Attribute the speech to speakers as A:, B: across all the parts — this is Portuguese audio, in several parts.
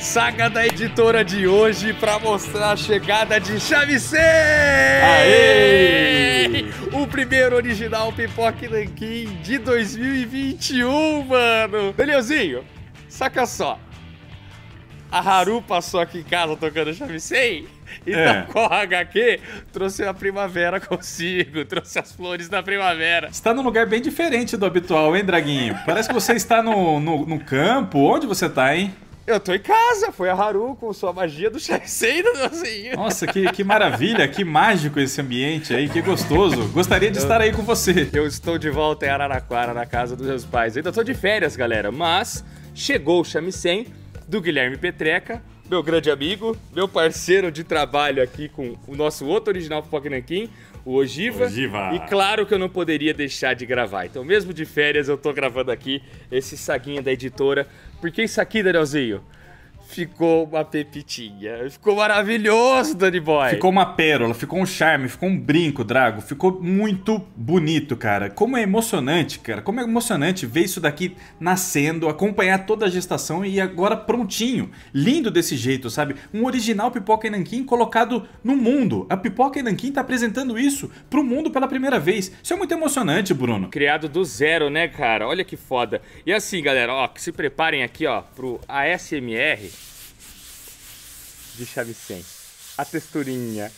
A: Saga da editora de hoje para mostrar a chegada de Chaves Aê! O primeiro original Pipoque Nankin de 2021, mano! Danielzinho, saca só. A Haru passou aqui em casa tocando Chamissei e é. tocou tá a HQ, trouxe
B: a primavera consigo, trouxe as flores da primavera. Está num lugar bem diferente do habitual, hein, Draguinho? Parece que você está no, no, no campo. Onde você está, hein? Eu tô em casa, foi a Haru com sua magia do Shaisei assim. do Nossa, que, que maravilha, que mágico esse ambiente aí, que gostoso. Gostaria de eu, estar aí com você. Eu estou de volta em Araraquara, na
A: casa dos meus pais. Ainda tô de férias, galera, mas chegou o Shamisen do Guilherme Petreca, meu grande amigo, meu parceiro de trabalho aqui com o nosso outro original Pokénanquim, o Ogiva. Ogiva. E claro que eu não poderia deixar de gravar. Então, mesmo de férias, eu tô gravando aqui esse saguinho da editora. Porque isso aqui, Danielzinho, ficou uma pepitinha. Ficou maravilhoso, Danny Boy. Ficou
B: uma pérola, ficou um charme, ficou um brinco, Drago. Ficou muito bonito, cara. Como é emocionante, cara. Como é emocionante ver isso daqui nascendo, acompanhar toda a gestação e agora prontinho. Lindo desse jeito, sabe? Um original Pipoca e Nanquim colocado no mundo. A Pipoca e Nanquim tá apresentando isso pro mundo pela primeira vez. Isso é muito emocionante, Bruno.
A: Criado do zero, né, cara? Olha que foda. E assim, galera, ó, se preparem aqui, ó, pro ASMR de chave 100. A texturinha.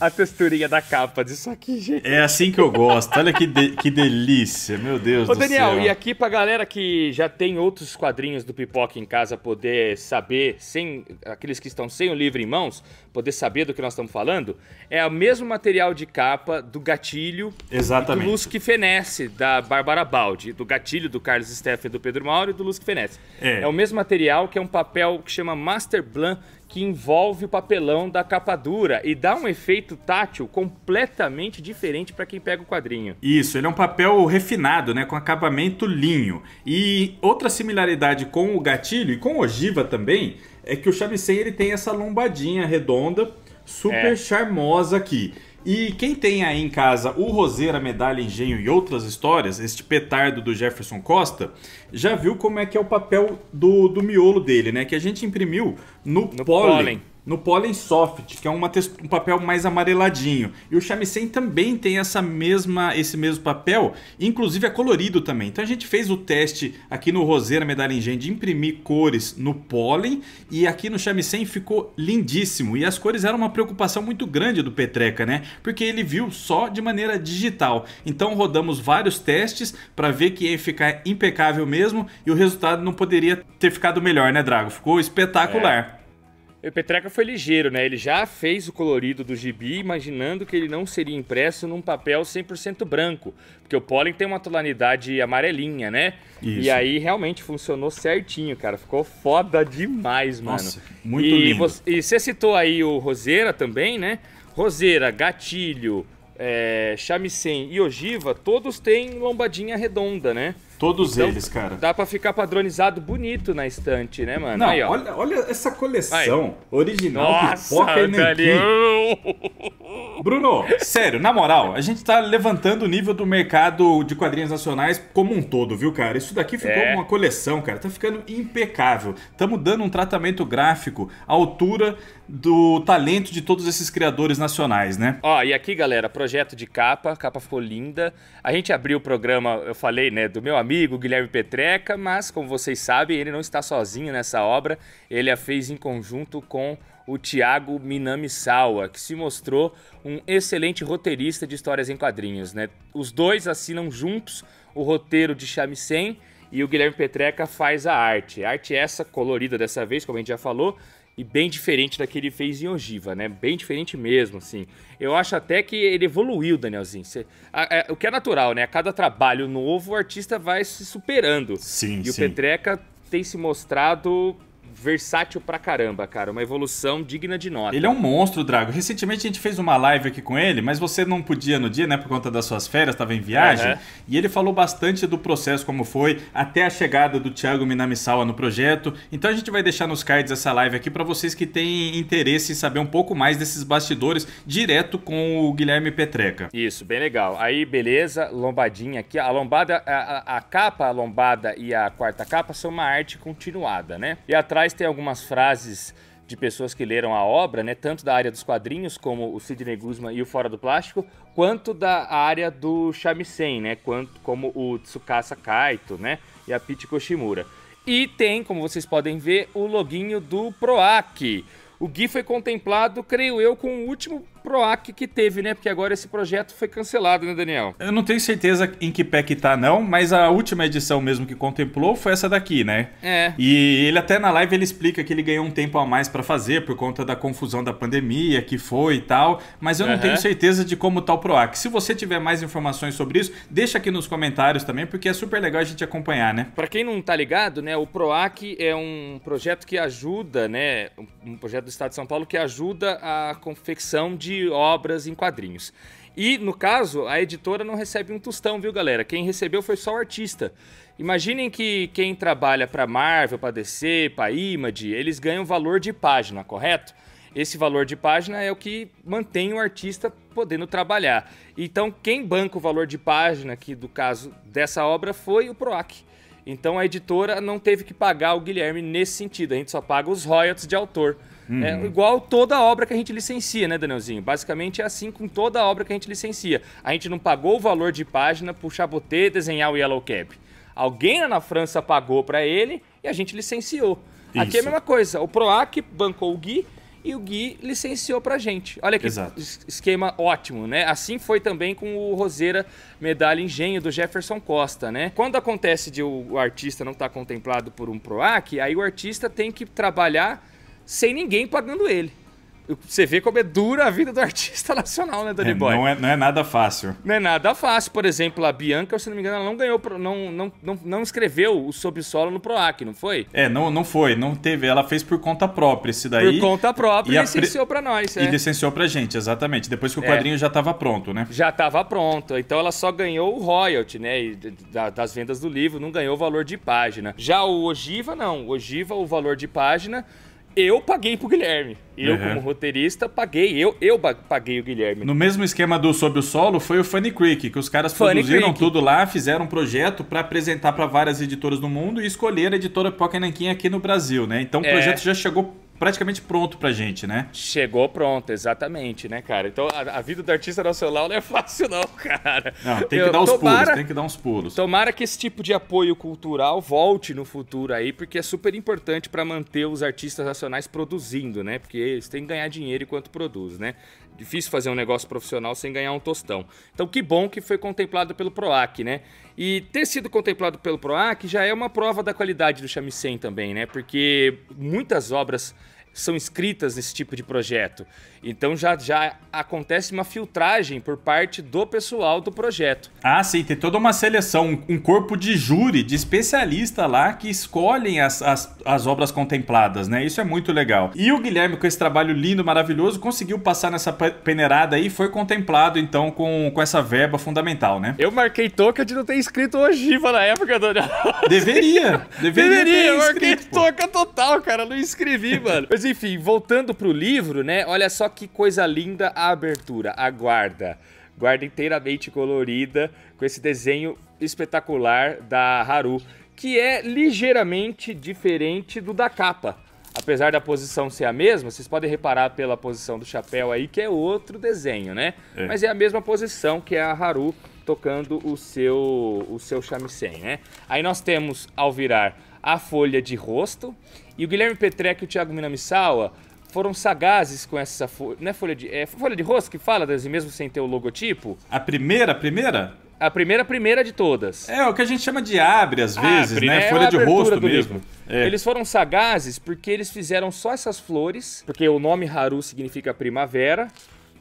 A: A texturinha da capa disso aqui, gente.
B: É assim que eu gosto. Olha que, de, que delícia. Meu Deus Ô, do Daniel, céu. Daniel, e aqui
A: pra galera que já tem outros quadrinhos do Pipoca em casa poder saber, sem aqueles que estão sem o livro em mãos, poder saber do que nós estamos falando, é o mesmo material de capa do gatilho Exatamente. do que Fenesse, da Bárbara Baldi, do gatilho do Carlos Steffen, do Pedro Mauro e do que Fenesse. É. é o mesmo material que é um papel que chama Master Blanc, que envolve o papelão da capa dura e dá um efeito tátil completamente diferente para quem pega o quadrinho.
B: Isso, ele é um papel refinado, né, com acabamento linho. E outra similaridade com o gatilho e com ogiva também é que o shamisen ele tem essa lombadinha redonda super é. charmosa aqui. E quem tem aí em casa o Roseira, Medalha, Engenho e outras histórias, este petardo do Jefferson Costa, já viu como é que é o papel do, do miolo dele, né? Que a gente imprimiu no, no pólen. pólen no Pollen soft, que é um papel mais amareladinho. E o shamisen também tem essa mesma, esse mesmo papel, inclusive é colorido também. Então a gente fez o teste aqui no Rosé, na Medalha Engenho, de imprimir cores no Pollen e aqui no shamisen ficou lindíssimo. E as cores eram uma preocupação muito grande do Petreca, né? Porque ele viu só de maneira digital. Então rodamos vários testes para ver que ia ficar impecável mesmo e o resultado não poderia ter ficado melhor, né, Drago? Ficou é. espetacular. É. O Petreca foi ligeiro, né? Ele já fez o colorido do gibi, imaginando
A: que ele não seria impresso num papel 100% branco, porque o pólen tem uma tonalidade amarelinha, né? Isso. E aí realmente funcionou certinho, cara. Ficou foda demais, Nossa, mano. Muito e lindo. Você, e você citou aí o Roseira também, né? Roseira, gatilho, é, eh, chamisen e ogiva, todos têm lombadinha redonda, né? Todos então, eles, cara. Dá pra ficar padronizado bonito na estante, né, mano? Não, Aí, Olha,
B: olha essa coleção Aí. original Nossa, pipoca Bruno, sério, na moral, a gente tá levantando o nível do mercado de quadrinhos nacionais como um todo, viu, cara? Isso daqui ficou é. uma coleção, cara. Tá ficando impecável. Estamos dando um tratamento gráfico à altura do talento de todos esses criadores nacionais, né?
A: Ó, e aqui, galera, projeto de capa, capa ficou linda. A gente abriu o programa, eu falei, né, do meu amigo Guilherme Petreca, mas como vocês sabem, ele não está sozinho nessa obra. Ele a fez em conjunto com o Thiago Minamisawa, que se mostrou um excelente roteirista de histórias em quadrinhos. Né? Os dois assinam juntos o roteiro de Chamisen e o Guilherme Petreca faz a arte. A arte é essa, colorida dessa vez, como a gente já falou, e bem diferente da que ele fez em Ogiva, né? Bem diferente mesmo, assim. Eu acho até que ele evoluiu, Danielzinho. a, a, o que é natural, né? A cada trabalho novo, o artista vai se superando. Sim, e sim. o Petreca tem se mostrado versátil
B: pra caramba, cara. Uma evolução digna de nota. Ele é um monstro, Drago. Recentemente a gente fez uma live aqui com ele, mas você não podia no dia, né? Por conta das suas férias, estava em viagem. Uhum. E ele falou bastante do processo, como foi, até a chegada do Thiago Minamisawa no projeto. Então a gente vai deixar nos cards essa live aqui para vocês que têm interesse em saber um pouco mais desses bastidores direto com o Guilherme Petreca. Isso, bem legal. Aí, beleza, lombadinha aqui. A lombada, a, a,
A: a capa, a lombada e a quarta capa são uma arte continuada, né? E atrás Moraes tem algumas frases de pessoas que leram a obra, né, tanto da área dos quadrinhos, como o Sidney Guzman e o Fora do Plástico, quanto da área do shamisen, né, quanto, como o Tsukasa Kaito né, e a Pichi Koshimura. E tem, como vocês podem ver, o loginho do Proac. O Gui foi contemplado, creio eu, com o último PROAC que teve, né? Porque agora esse projeto foi cancelado, né,
B: Daniel? Eu não tenho certeza em que pé que tá, não, mas a última edição mesmo que contemplou foi essa daqui, né? É. E ele até na live ele explica que ele ganhou um tempo a mais para fazer por conta da confusão da pandemia que foi e tal, mas eu uhum. não tenho certeza de como tá o PROAC. Se você tiver mais informações sobre isso, deixa aqui nos comentários também, porque é super legal a gente acompanhar, né?
A: Para quem não tá ligado, né, o PROAC é um projeto que ajuda, né, um projeto do Estado de São Paulo que ajuda a confecção de de obras em quadrinhos. E, no caso, a editora não recebe um tostão, viu, galera? Quem recebeu foi só o artista. Imaginem que quem trabalha para Marvel, para DC, para Image, eles ganham valor de página, correto? Esse valor de página é o que mantém o artista podendo trabalhar. Então, quem banca o valor de página aqui do caso dessa obra foi o Proac. Então, a editora não teve que pagar o Guilherme nesse sentido. A gente só paga os royalties de autor. É uhum. É, igual toda obra que a gente licencia, né, Danielzinho? Basicamente é assim com toda obra que a gente licencia. A gente não pagou o valor de página para o Chaboté desenhar o Yellow Cap. Alguém lá na França pagou para ele e a gente licenciou. Isso. Aqui é a mesma coisa. O Proac bancou o Gui e o Gui licenciou pra gente. Olha que Exato. esquema ótimo, né? Assim foi também com o Roseira Medalha Engenho do Jefferson Costa, né? Quando acontece de o artista não estar tá contemplado por um PROAC, aí o artista tem que trabalhar sem ninguém pagando ele. Você vê como é dura a vida do artista nacional, né, Danny é, Boy? Não é,
B: não é nada fácil.
A: Não é nada fácil. Por exemplo, a Bianca, se não me engano, ela não ganhou, não, não, não, não escreveu o subsolo no PROAC, não foi?
B: É, não, não foi, não teve. Ela fez por conta própria esse daí. Por conta própria e, licenciou pra nós. É. E licenciou pra gente, exatamente. Depois que o é. quadrinho é. já tava pronto, né?
A: Já tava pronto. Então ela só ganhou o royalty, né? das vendas do livro, não ganhou o valor de página. Já o Ogiva, não. O Ogiva, o valor de página eu paguei pro Guilherme. Eu, uhum. como roteirista, paguei. Eu, eu paguei o Guilherme. No
B: mesmo esquema do Sob o Solo, foi o Funny Creek, que os caras Funny produziram Creek. tudo lá, fizeram um projeto para apresentar para várias editoras do mundo e escolher a editora Pokénanquim aqui no Brasil, né? Então o é. projeto é. já chegou praticamente pronto pra gente, né? Chegou pronto, exatamente, né, cara? Então a, a vida do
A: artista nacional não é fácil, não, cara. Não, tem que Eu, dar os tomara, pulos, tem que
B: dar uns pulos.
A: Tomara que esse tipo de apoio cultural volte no futuro aí, porque é super importante para manter os artistas nacionais produzindo, né? Porque eles têm que ganhar dinheiro enquanto produz, né? Difícil fazer um negócio profissional sem ganhar um tostão. Então, que bom que foi contemplado pelo PROAC, né? E ter sido contemplado pelo PROAC já é uma prova da qualidade do Chamisem também, né? Porque muitas obras são inscritas nesse tipo de projeto. Então já, já acontece uma
B: filtragem por parte do pessoal do projeto. Ah, sim, tem toda uma seleção, um corpo de júri, de especialista lá que escolhem as, as, as obras contempladas, né? Isso é muito legal. E o Guilherme, com esse trabalho lindo, maravilhoso, conseguiu passar nessa peneirada aí foi contemplado, então, com, com essa verba fundamental, né? Eu marquei toca de não ter escrito ogiva na época, do Deveria, deveria. Deveria, eu marquei toca total, cara. Não escrevi,
A: mano. Mas Mas enfim, voltando pro livro, né? Olha só que coisa linda a abertura, a guarda. Guarda inteiramente colorida, com esse desenho espetacular da Haru, que é ligeiramente diferente do da capa. Apesar da posição ser a mesma, vocês podem reparar pela posição do chapéu aí, que é outro desenho, né? É. Mas é a mesma posição que a Haru tocando o seu, o seu shamisen, né? Aí nós temos, ao virar a folha de rosto. E o Guilherme Petrec e o Thiago Minamisawa foram sagazes com essa folha. Não é folha de. É folha de rosto que fala, Desi, mesmo sem ter o logotipo? A primeira, a primeira? A primeira, a primeira de todas. É, é o que a gente chama de
B: abre às vezes, abre, né? né? É folha de rosto mesmo. É. Eles
A: foram sagazes porque eles fizeram só essas flores, porque o nome Haru significa primavera,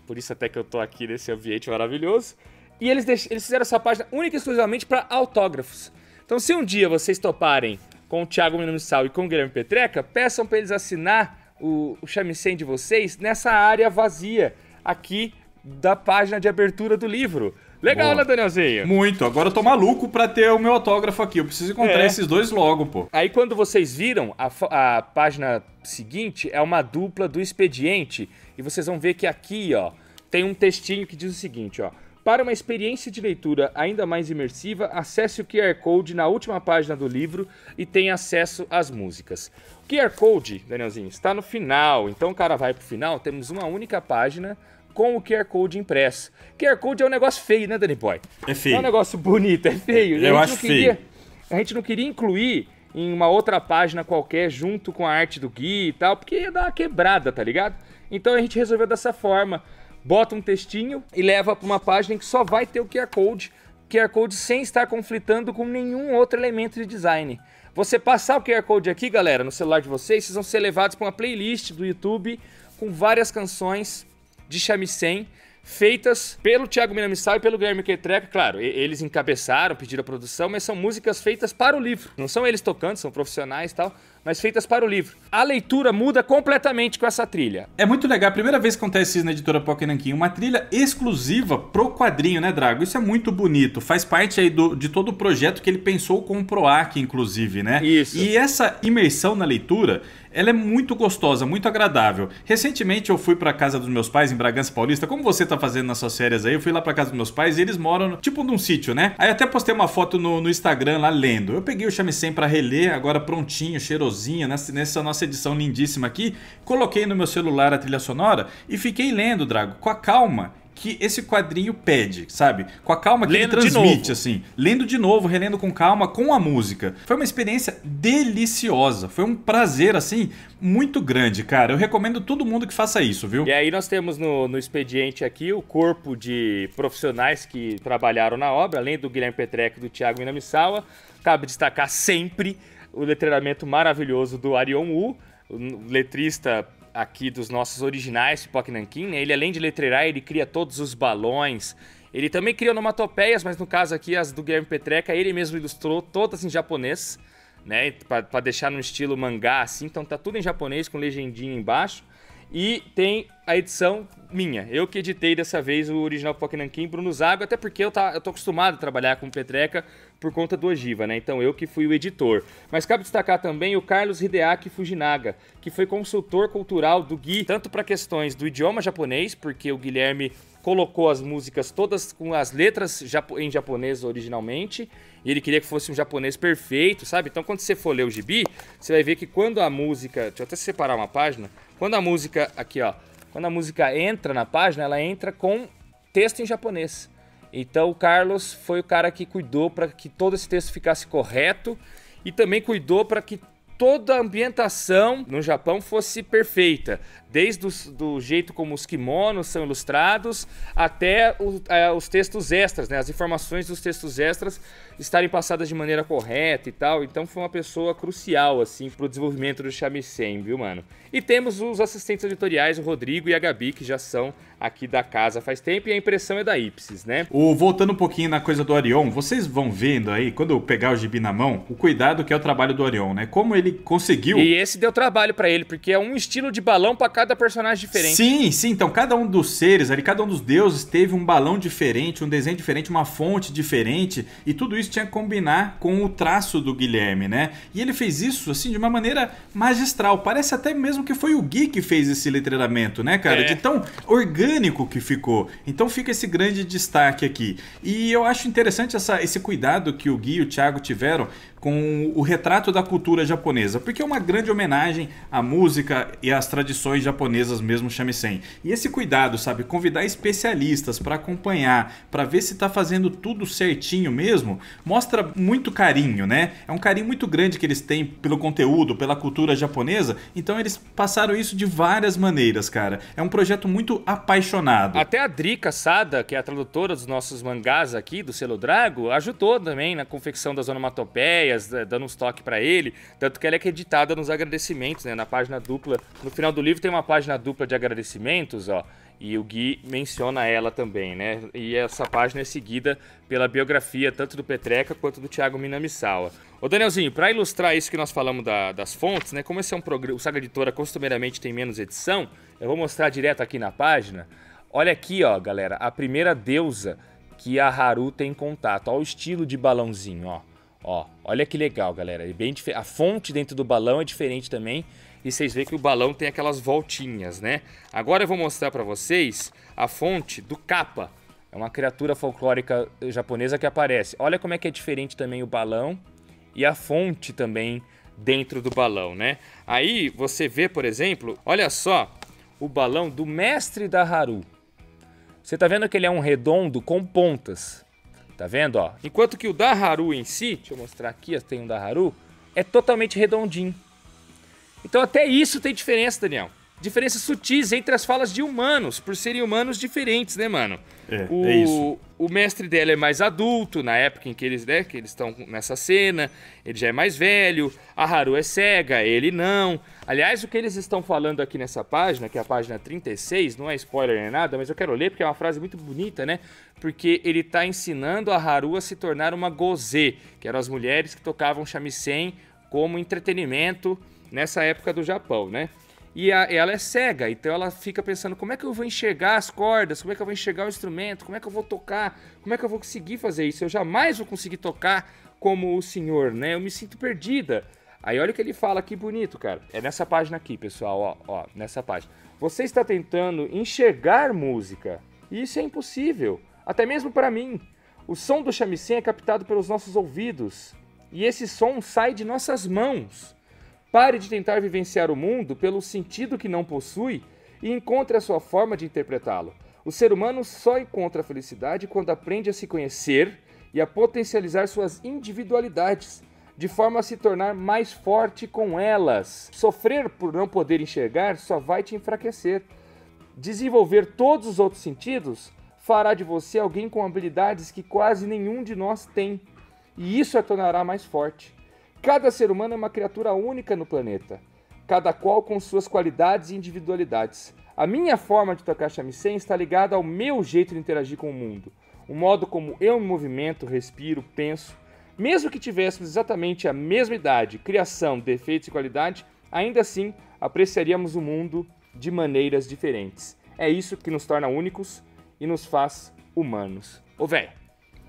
A: por isso até que eu tô aqui nesse ambiente maravilhoso. E eles, eles fizeram essa página única e exclusivamente para autógrafos. Então, se um dia vocês toparem com o Thiago Minumissal e com o Guilherme Petreca, peçam para eles assinar o, o de vocês nessa área vazia aqui da página de abertura do livro.
B: Legal, Boa. né, Danielzinho? Muito. Agora eu tô maluco pra ter o meu autógrafo
A: aqui. Eu preciso encontrar é. esses dois logo, pô. Aí quando vocês viram, a, a página seguinte é uma dupla do expediente. E vocês vão ver que aqui, ó, tem um textinho que diz o seguinte, ó. Para uma experiência de leitura ainda mais imersiva, acesse o QR Code na última página do livro e tenha acesso às músicas. O QR Code, Danielzinho, está no final, então o cara vai para o final, temos uma única página com o QR Code impresso. QR Code é um negócio feio, né, Danny Boy? É feio. É um negócio bonito, é feio. Eu acho queria, feio. A gente não queria incluir em uma outra página qualquer junto com a arte do Gui e tal, porque ia dar uma quebrada, tá ligado? Então a gente resolveu dessa forma bota um textinho e leva para uma página que só vai ter o QR Code, QR Code sem estar conflitando com nenhum outro elemento de design. Você passar o QR Code aqui, galera, no celular de vocês, vocês vão ser levados para uma playlist do YouTube com várias canções de shamisen feitas pelo Thiago Minamissal e pelo Guilherme Quetreca. Claro, eles encabeçaram, pediram a produção, mas são músicas feitas para o livro. Não são eles tocando, são profissionais e tal, mas feitas para o livro. A leitura muda completamente com essa trilha.
B: É muito legal, a primeira vez que acontece isso na editora Pokénanquim, uma trilha exclusiva pro quadrinho, né, Drago? Isso é muito bonito, faz parte aí do, de todo o projeto que ele pensou com o Proac, inclusive, né? Isso. E essa imersão na leitura ela é muito gostosa, muito agradável. Recentemente eu fui para casa dos meus pais em Bragança Paulista, como você tá fazendo nas suas férias aí, eu fui lá para casa dos meus pais e eles moram tipo num sítio, né? Aí até postei uma foto no, no Instagram lá lendo. Eu peguei o chamisem para reler, agora prontinho, cheirosinho, nessa, nessa nossa edição lindíssima aqui, coloquei no meu celular a trilha sonora e fiquei lendo, Drago, com a calma que esse quadrinho pede, sabe? Com a calma que lendo ele transmite, assim. Lendo de novo, relendo com calma, com a música. Foi uma experiência deliciosa. Foi um prazer, assim, muito grande, cara. Eu recomendo todo mundo que faça isso, viu?
A: E aí nós temos no, no expediente aqui o corpo de profissionais que trabalharam na obra, além do Guilherme Petrec e do Thiago Minamisawa. Cabe destacar sempre o letreiramento maravilhoso do Arion Wu, letrista aqui dos nossos originais Pipoque Nankin, né? Ele além de letreirar, ele cria todos os balões. Ele também cria onomatopeias, mas no caso aqui as do Guilherme Petreca, ele mesmo ilustrou todas em japonês, né? Para deixar no estilo mangá assim, então tá tudo em japonês com legendinha embaixo. E tem a edição minha. Eu que editei dessa vez o original Pipoque Nankin, Bruno Zago, até porque eu, tá, eu tô acostumado a trabalhar com Petreca por conta do Ogiva, né? Então eu que fui o editor. Mas cabe destacar também o Carlos Hideaki Fujinaga, que foi consultor cultural do Gui, tanto para questões do idioma japonês, porque o Guilherme colocou as músicas todas com as letras em japonês originalmente, e ele queria que fosse um japonês perfeito, sabe? Então quando você for ler o gibi, você vai ver que quando a música, deixa eu até separar uma página, quando a música aqui, ó, quando a música entra na página, ela entra com texto em japonês. Então o Carlos foi o cara que cuidou para que todo esse texto ficasse correto e também cuidou para que toda a ambientação no Japão fosse perfeita desde o do jeito como os kimonos são ilustrados até o, é, os textos extras, né? As informações dos textos extras estarem passadas de maneira correta e tal. Então foi uma pessoa crucial assim para o desenvolvimento do Shamisen, viu, mano? E temos os assistentes editoriais, o Rodrigo e a Gabi, que já são aqui da casa faz tempo e a impressão é da Ipsis, né?
B: O, voltando um pouquinho na coisa do Orion, vocês vão vendo aí, quando eu pegar o gibi na mão, o cuidado que é o trabalho do Orion, né? Como ele conseguiu. E esse
A: deu trabalho para ele, porque é um estilo de balão pra cada personagem diferente.
B: Sim, sim. Então, cada um dos seres ali, cada um dos deuses teve um balão diferente, um desenho diferente, uma fonte diferente. E tudo isso tinha que combinar com o traço do Guilherme, né? E ele fez isso, assim, de uma maneira magistral. Parece até mesmo que foi o Gui que fez esse letreiramento, né, cara? É. De tão orgânico que ficou. Então, fica esse grande destaque aqui. E eu acho interessante essa, esse cuidado que o Gui e o Thiago tiveram com o retrato da cultura japonesa, porque é uma grande homenagem à música e às tradições japonesas mesmo shamisen. E esse cuidado, sabe, convidar especialistas para acompanhar, para ver se está fazendo tudo certinho mesmo, mostra muito carinho, né? É um carinho muito grande que eles têm pelo conteúdo, pela cultura japonesa. Então eles passaram isso de várias maneiras, cara. É um projeto muito apaixonado. Até a Drika Sada,
A: que é a tradutora dos nossos mangás aqui do Selo Drago, ajudou também na confecção das onomatopeias ideias, eh, dando uns toques para ele, tanto que ela é acreditada nos agradecimentos, né? Na página dupla, no final do livro tem uma página dupla de agradecimentos, ó, e o Gui menciona ela também, né? E essa página é seguida pela biografia tanto do Petreca quanto do Thiago Minamisawa. Ô Danielzinho, para ilustrar isso que nós falamos da, das fontes, né? Como esse é um programa, o Saga Editora costumeiramente tem menos edição, eu vou mostrar direto aqui na página. Olha aqui, ó, galera, a primeira deusa que a Haru tem contato. Olha o estilo de balãozinho, ó. Ó, olha que legal, galera. É bem A fonte dentro do balão é diferente também. E vocês veem que o balão tem aquelas voltinhas, né? Agora eu vou mostrar para vocês a fonte do capa. É uma criatura folclórica japonesa que aparece. Olha como é que é diferente também o balão e a fonte também dentro do balão, né? Aí você vê, por exemplo, olha só o balão do mestre da Haru. Você tá vendo que ele é um redondo com pontas. Tá vendo, ó? Enquanto que o Daharu em si, deixa eu mostrar aqui, tem um Daharu, é totalmente redondinho. Então até isso tem diferença, Daniel diferenças sutis entre as falas de humanos, por serem humanos diferentes, né, mano? É, o, é isso. O mestre dela é mais adulto, na época em que eles né, que eles estão nessa cena, ele já é mais velho, a Haru é cega, ele não. Aliás, o que eles estão falando aqui nessa página, que é a página 36, não é spoiler nem nada, mas eu quero ler porque é uma frase muito bonita, né? Porque ele está ensinando a Haru a se tornar uma gozê, que eram as mulheres que tocavam shamisen como entretenimento nessa época do Japão, né? E a, ela é cega, então ela fica pensando como é que eu vou enxergar as cordas, como é que eu vou enxergar o instrumento, como é que eu vou tocar, como é que eu vou conseguir fazer isso, eu jamais vou conseguir tocar como o senhor, né? Eu me sinto perdida. Aí olha o que ele fala, que bonito, cara. É nessa página aqui, pessoal, ó, ó, nessa página. Você está tentando enxergar música, e isso é impossível, até mesmo para mim. O som do chamecim é captado pelos nossos ouvidos, e esse som sai de nossas mãos. Pare de tentar vivenciar o mundo pelo sentido que não possui e encontre a sua forma de interpretá-lo. O ser humano só encontra a felicidade quando aprende a se conhecer e a potencializar suas individualidades, de forma a se tornar mais forte com elas. Sofrer por não poder enxergar só vai te enfraquecer. Desenvolver todos os outros sentidos fará de você alguém com habilidades que quase nenhum de nós tem, e isso a tornará mais forte. Cada ser humano é uma criatura única no planeta, cada qual com suas qualidades e individualidades. A minha forma de tocar shamisen está ligada ao meu jeito de interagir com o mundo, o modo como eu me movimento, respiro, penso. Mesmo que tivéssemos exatamente a mesma idade, criação, defeitos e qualidade, ainda assim apreciaríamos o mundo de maneiras diferentes. É isso que nos torna únicos e nos faz
B: humanos. Ô velho.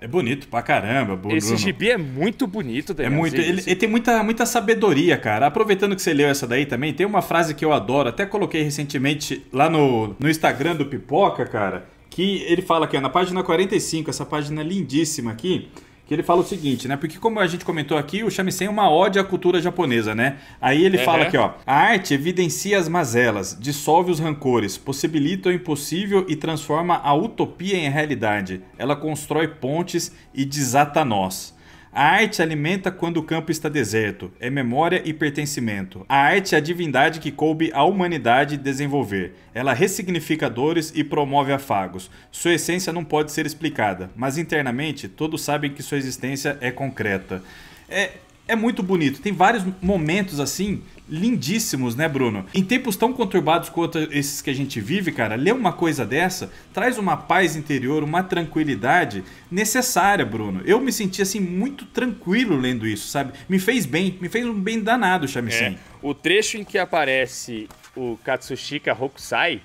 B: É bonito pra caramba, Bruno. Esse gibi
A: é muito bonito, é Daniel. É muito. Ele,
B: ele, tem muita, muita sabedoria, cara. Aproveitando que você leu essa daí também, tem uma frase que eu adoro, até coloquei recentemente lá no, no Instagram do Pipoca, cara, que ele fala aqui, ó, na página 45, essa página lindíssima aqui, que ele fala o seguinte, né? Porque como a gente comentou aqui, o shamisen é uma ode à cultura japonesa, né? Aí ele uhum. fala aqui, ó: "A arte evidencia as mazelas, dissolve os rancores, possibilita o impossível e transforma a utopia em realidade. Ela constrói pontes e desata nós." A arte alimenta quando o campo está deserto, é memória e pertencimento. A arte é a divindade que coube à humanidade desenvolver. Ela ressignifica dores e promove afagos. Sua essência não pode ser explicada, mas internamente todos sabem que sua existência é concreta. É, é muito bonito. Tem vários momentos assim lindíssimos, né, Bruno? Em tempos tão conturbados quanto esses que a gente vive, cara, ler uma coisa dessa traz uma paz interior, uma tranquilidade necessária, Bruno. Eu me senti assim muito tranquilo lendo isso, sabe? Me fez bem, me fez um bem danado, Chamisen. É. O trecho em que aparece
A: o Katsushika Hokusai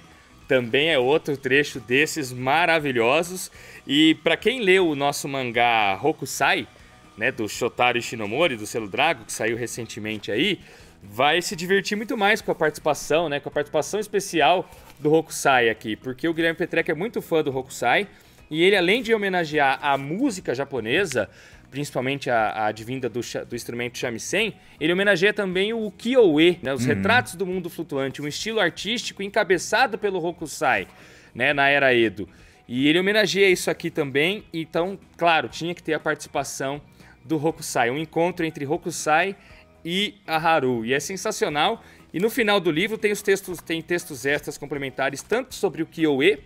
A: também é outro trecho desses maravilhosos. E para quem leu o nosso mangá Hokusai, né, do Shotaro Ishinomori do selo Drago, que saiu recentemente aí, vai se divertir muito mais com a participação, né? Com a participação especial do Hokusai aqui, porque o Guilherme Petrec é muito fã do Hokusai e ele, além de homenagear a música japonesa, principalmente a, a advinda do, do instrumento shamisen, ele homenageia também o ukiyo-e, né? Os uhum. retratos do mundo flutuante, um estilo artístico encabeçado pelo Hokusai, né? Na era Edo. E ele homenageia isso aqui também, então, claro, tinha que ter a participação do Hokusai, um encontro entre Hokusai e a Haru. E é sensacional. E no final do livro tem os textos, tem textos extras complementares tanto sobre o Kyoe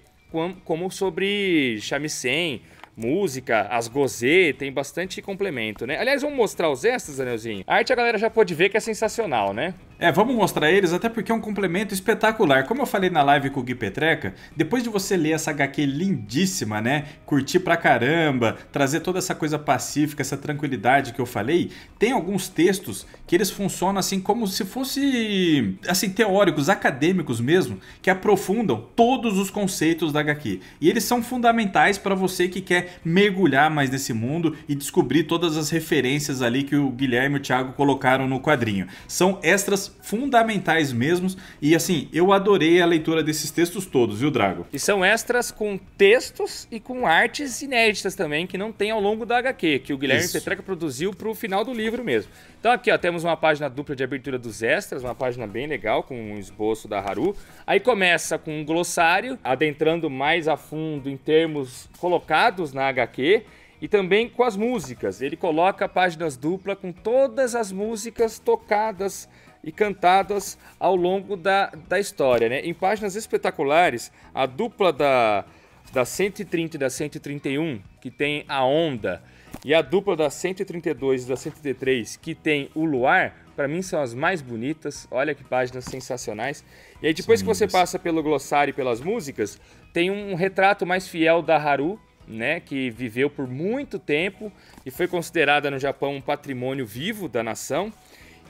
A: como sobre Shamisen, música, as gozê, tem bastante complemento, né? Aliás, vamos mostrar os
B: extras, Anelzinho? A arte a galera já pode ver que é sensacional, né? É, vamos mostrar eles, até porque é um complemento espetacular. Como eu falei na live com o Gui Petreca, depois de você ler essa HQ lindíssima, né? Curtir pra caramba, trazer toda essa coisa pacífica, essa tranquilidade que eu falei, tem alguns textos que eles funcionam assim como se fosse assim teóricos, acadêmicos mesmo, que aprofundam todos os conceitos da HQ. E eles são fundamentais para você que quer mergulhar mais nesse mundo e descobrir todas as referências ali que o Guilherme e o Thiago colocaram no quadrinho. São extras fundamentais mesmos. E assim, eu adorei a leitura desses textos todos, viu, Drago? E são extras com textos e
A: com artes inéditas também, que não tem ao longo da HQ, que o Guilherme Isso. Petreca produziu para o final do livro mesmo. Então aqui, ó, temos uma página dupla de abertura dos extras, uma página bem legal, com um esboço da Haru. Aí começa com um glossário, adentrando mais a fundo em termos colocados na HQ e também com as músicas. Ele coloca páginas dupla com todas as músicas tocadas e cantadas ao longo da, da história. Né? Em páginas espetaculares, a dupla da, da 130 e da 131, que tem a onda, e a dupla da 132 e da 133, que tem o luar, para mim são as mais bonitas. Olha que páginas sensacionais. E aí depois que você passa pelo glossário e pelas músicas, tem um retrato mais fiel da Haru, né, que viveu por muito tempo e foi considerada no Japão um patrimônio vivo da nação.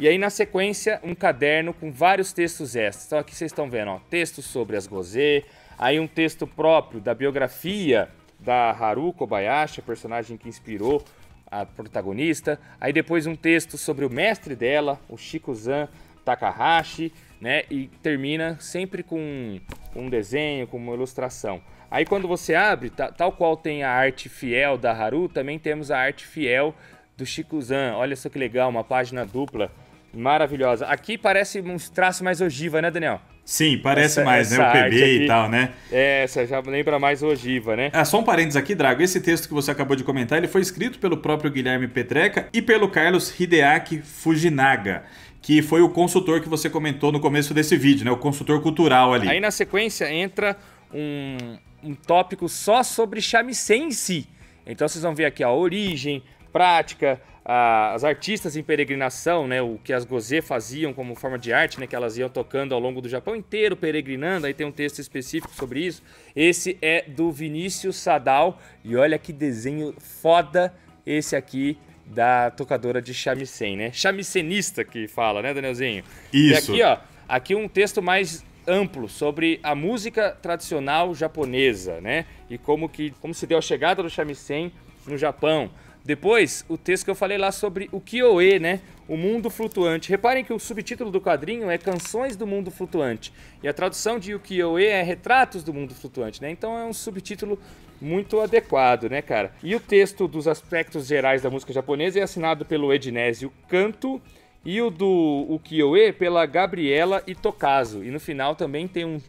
A: E aí, na sequência, um caderno com vários textos extras. Então, aqui vocês estão vendo, ó, texto sobre as Gozê, aí um texto próprio da biografia da Haru Kobayashi, a personagem que inspirou a protagonista. Aí depois um texto sobre o mestre dela, o Shikuzan Takahashi, né? E termina sempre com um desenho, com uma ilustração. Aí quando você abre, tal qual tem a arte fiel da Haru, também temos a arte fiel do Chico Zan. Olha só que legal, uma página dupla. Maravilhosa. Aqui parece um traço mais ogiva, né, Daniel?
B: Sim, parece essa, mais, né? essa né? O PB aqui, e tal, né?
A: Essa já lembra mais ogiva, né?
B: Ah, só um parênteses aqui, Drago. Esse texto que você acabou de comentar, ele foi escrito pelo próprio Guilherme Petreca e pelo Carlos Hideaki Fujinaga que foi o consultor que você comentou no começo desse vídeo, né? O consultor cultural ali. Aí
A: na sequência entra um, um tópico só sobre Chamisense. em si. Então vocês vão ver aqui a origem, prática, a, as artistas em peregrinação, né, o que as gozê faziam como forma de arte, né, que elas iam tocando ao longo do Japão inteiro, peregrinando, aí tem um texto específico sobre isso. Esse é do Vinícius Sadal, e olha que desenho foda esse aqui da tocadora de shamisen, né? Chamisenista que fala, né, Danielzinho? Isso. E aqui, ó, aqui um texto mais amplo sobre a música tradicional japonesa, né? E como que como se deu a chegada do shamisen no Japão. Depois, o texto que eu falei lá sobre o Kyoe, né? O mundo flutuante. Reparem que o subtítulo do quadrinho é Canções do Mundo Flutuante. E a tradução de Ukiyo-e é Retratos do Mundo Flutuante, né? Então é um subtítulo muito adequado, né, cara? E o texto dos aspectos gerais da música japonesa é assinado pelo Ednésio Canto e o do Ukiyo-e pela Gabriela Itokazu. E no final também tem um,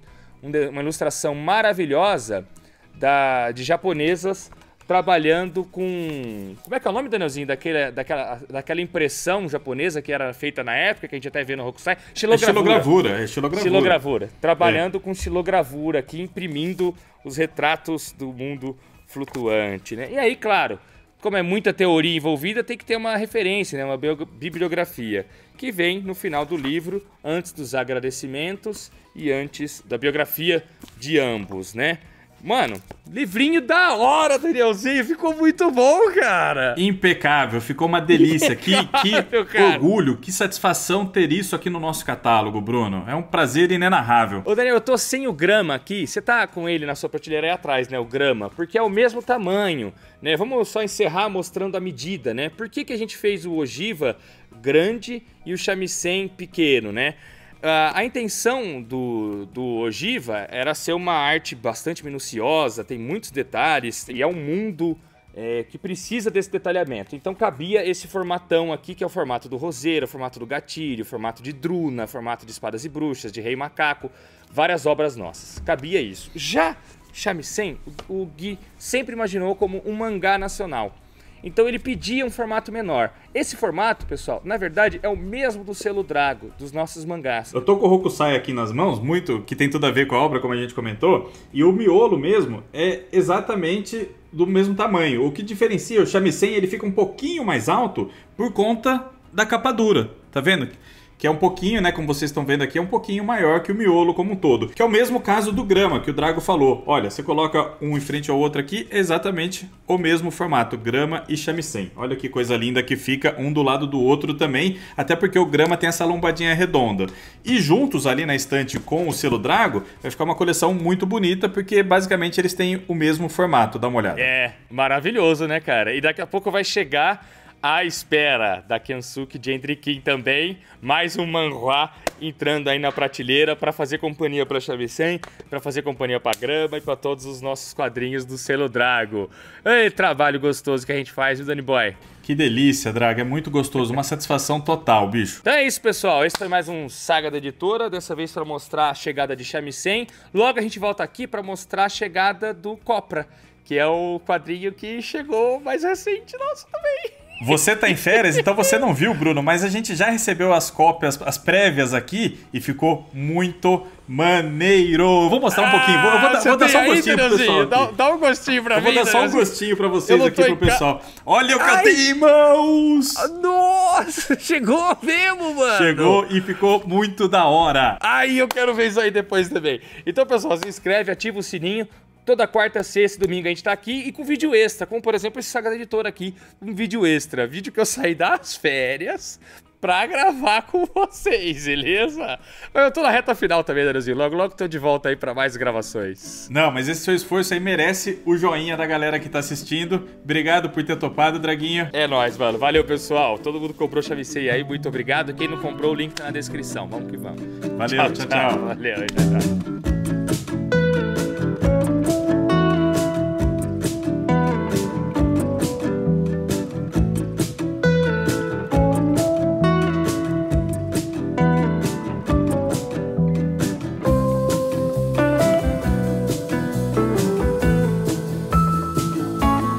A: um, uma ilustração maravilhosa da, de japonesas trabalhando com. Como é que é o nome, Danielzinho? Daquele, daquela, daquela impressão japonesa que era feita na época, que a gente até vê no Rokusai. Xilogravura. É xilogravura, é xilogravura. xilogravura. É. Trabalhando é. com xilogravura aqui, imprimindo os retratos do mundo flutuante, né? E aí, claro, como é muita teoria envolvida, tem que ter uma referência, né? uma bibliografia, que vem no final do livro, antes dos agradecimentos e antes da biografia de ambos, né? Mano, livrinho da
B: hora, Danielzinho. Ficou muito bom, cara. Impecável, ficou uma delícia. que, que orgulho, que satisfação ter isso aqui no nosso catálogo, Bruno. É um prazer inenarrável. Ô,
A: Daniel, eu tô sem o grama aqui. Você tá com ele na sua prateleira aí atrás, né? O grama, porque é o mesmo tamanho, né? Vamos só encerrar mostrando a medida, né? Por que, que a gente fez o ogiva grande e o chamisen pequeno, né? Ah, a intenção do, do Ogiva era ser uma arte bastante minuciosa, tem muitos detalhes e é um mundo é, que precisa desse detalhamento. Então cabia esse formatão aqui, que é o formato do roseiro, o formato do gatilho, o formato de druna, o formato de espadas e bruxas, de rei macaco, várias obras nossas. Cabia isso. Já Shamisen, o Gui sempre imaginou como um mangá nacional. Então ele pedia um formato menor. Esse formato, pessoal, na verdade é o mesmo do selo Drago, dos nossos mangás.
B: Eu tô com o Rokusai aqui nas mãos, muito, que tem tudo a ver com a obra, como a gente comentou, e o miolo mesmo é exatamente do mesmo tamanho. O que diferencia o shamisen, ele fica um pouquinho mais alto por conta da capa dura, tá vendo? que é um pouquinho, né, como vocês estão vendo aqui, é um pouquinho maior que o miolo como um todo. Que é o mesmo caso do grama que o Drago falou. Olha, você coloca um em frente ao outro aqui, é exatamente o mesmo formato, grama e chamisem. Olha que coisa linda que fica um do lado do outro também, até porque o grama tem essa lombadinha redonda. E juntos ali na estante com o selo Drago, vai ficar uma coleção muito bonita, porque basicamente eles têm o mesmo formato. Dá uma olhada. É,
A: maravilhoso, né, cara? E daqui a pouco vai chegar
B: à espera da Kensuke
A: Gentry King também. Mais um manhua entrando aí na prateleira para fazer companhia para Shamisen, para fazer companhia para Grama e para todos os nossos quadrinhos do selo Drago. Ei, trabalho gostoso que a gente faz, viu, Dani Boy?
B: Que delícia, Drago. É muito gostoso. Uma satisfação total, bicho.
A: Então é isso, pessoal. Esse foi mais um Saga da Editora. Dessa vez para mostrar a chegada de Shamisen. Logo a gente volta aqui para mostrar a chegada do Copra, que é o quadrinho que chegou mais recente nosso também.
B: Você tá em férias, então você não viu, Bruno, mas a gente já recebeu as cópias, as prévias aqui e ficou muito maneiro. Vou mostrar um pouquinho. Vou, vou, ah, vou dar só um gostinho aí, pro pessoal. Dá, dá, um gostinho pra eu mim. Vou dar só um gostinho pra vocês aqui pro pessoal. Olha o Cadê Irmãos! Nossa,
A: chegou mesmo, mano. Chegou
B: e ficou muito da hora.
A: Ai, eu quero ver isso aí depois também. Então, pessoal, se inscreve, ativa o sininho Toda quarta, sexta e domingo a gente tá aqui e com vídeo extra, como por exemplo esse Sagrado Editor aqui, um vídeo extra, vídeo que eu saí das férias pra gravar com vocês, beleza? Mas eu tô na reta final também, Danielzinho, logo logo tô de volta aí para mais gravações.
B: Não, mas esse seu esforço aí merece o joinha da galera que tá assistindo, obrigado por ter topado, Draguinho. É nóis, mano, valeu pessoal, todo mundo comprou
A: chave C aí, muito obrigado, quem não comprou o link tá na descrição, vamos que vamos. Valeu, tchau, tchau. tchau. tchau. Valeu, tchau.